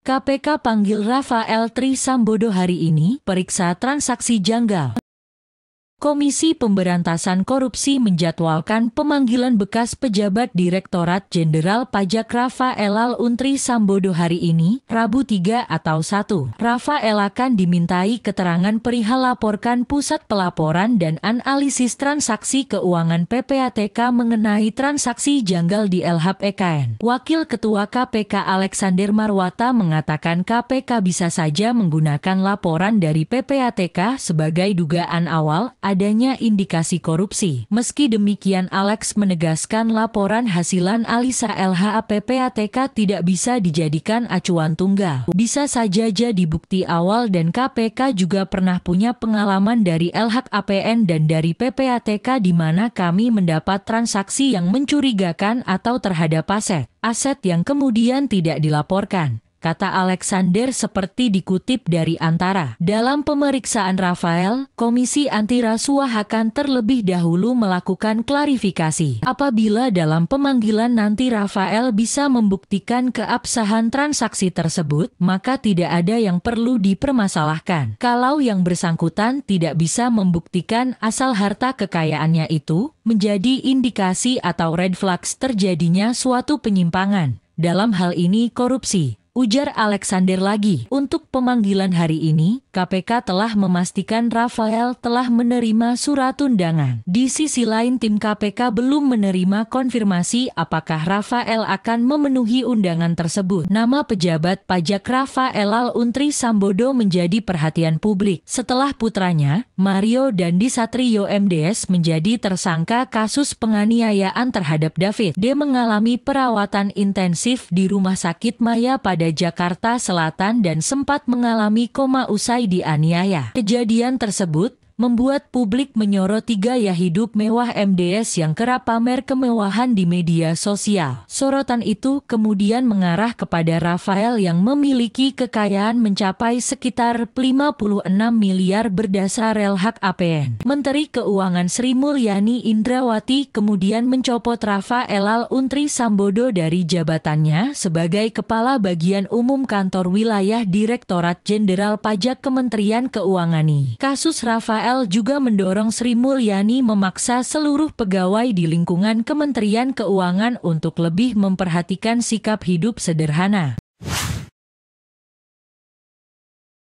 KPK panggil Rafael Trisambodo hari ini periksa transaksi janggal. Komisi Pemberantasan Korupsi menjadwalkan pemanggilan bekas pejabat Direktorat Jenderal Pajak Rafa Elal Untri Sambodo hari ini, Rabu 3 atau 1. Rafa akan dimintai keterangan perihal laporkan Pusat Pelaporan dan Analisis Transaksi Keuangan PPATK mengenai transaksi janggal di Ekn. Wakil Ketua KPK Alexander Marwata mengatakan KPK bisa saja menggunakan laporan dari PPATK sebagai dugaan awal adanya indikasi korupsi. Meski demikian Alex menegaskan laporan hasilan Alisa LHAPPATK tidak bisa dijadikan acuan tunggal. Bisa saja jadi bukti awal dan KPK juga pernah punya pengalaman dari LHAPN dan dari PPATK di mana kami mendapat transaksi yang mencurigakan atau terhadap aset. Aset yang kemudian tidak dilaporkan kata Alexander seperti dikutip dari antara. Dalam pemeriksaan Rafael, Komisi Anti Rasuah akan terlebih dahulu melakukan klarifikasi. Apabila dalam pemanggilan nanti Rafael bisa membuktikan keabsahan transaksi tersebut, maka tidak ada yang perlu dipermasalahkan. Kalau yang bersangkutan tidak bisa membuktikan asal harta kekayaannya itu, menjadi indikasi atau red flags terjadinya suatu penyimpangan. Dalam hal ini korupsi. Ujar Alexander lagi. Untuk pemanggilan hari ini, KPK telah memastikan Rafael telah menerima surat undangan. Di sisi lain tim KPK belum menerima konfirmasi apakah Rafael akan memenuhi undangan tersebut. Nama pejabat pajak Rafael Al-Untri Sambodo menjadi perhatian publik. Setelah putranya, Mario Dandi Satrio MDS menjadi tersangka kasus penganiayaan terhadap David. Dia mengalami perawatan intensif di Rumah Sakit Maya pada Jakarta Selatan dan sempat mengalami koma usai dianiaya. Kejadian tersebut membuat publik menyoroti gaya hidup mewah MDS yang kerap pamer kemewahan di media sosial. Sorotan itu kemudian mengarah kepada Rafael yang memiliki kekayaan mencapai sekitar 56 miliar berdasar APN. Menteri Keuangan Sri Mulyani Indrawati kemudian mencopot Rafael Al Untri Sambodo dari jabatannya sebagai Kepala Bagian Umum Kantor Wilayah Direktorat Jenderal Pajak Kementerian Keuangan. Kasus Rafael PKL juga mendorong Sri Mulyani memaksa seluruh pegawai di lingkungan Kementerian Keuangan untuk lebih memperhatikan sikap hidup sederhana.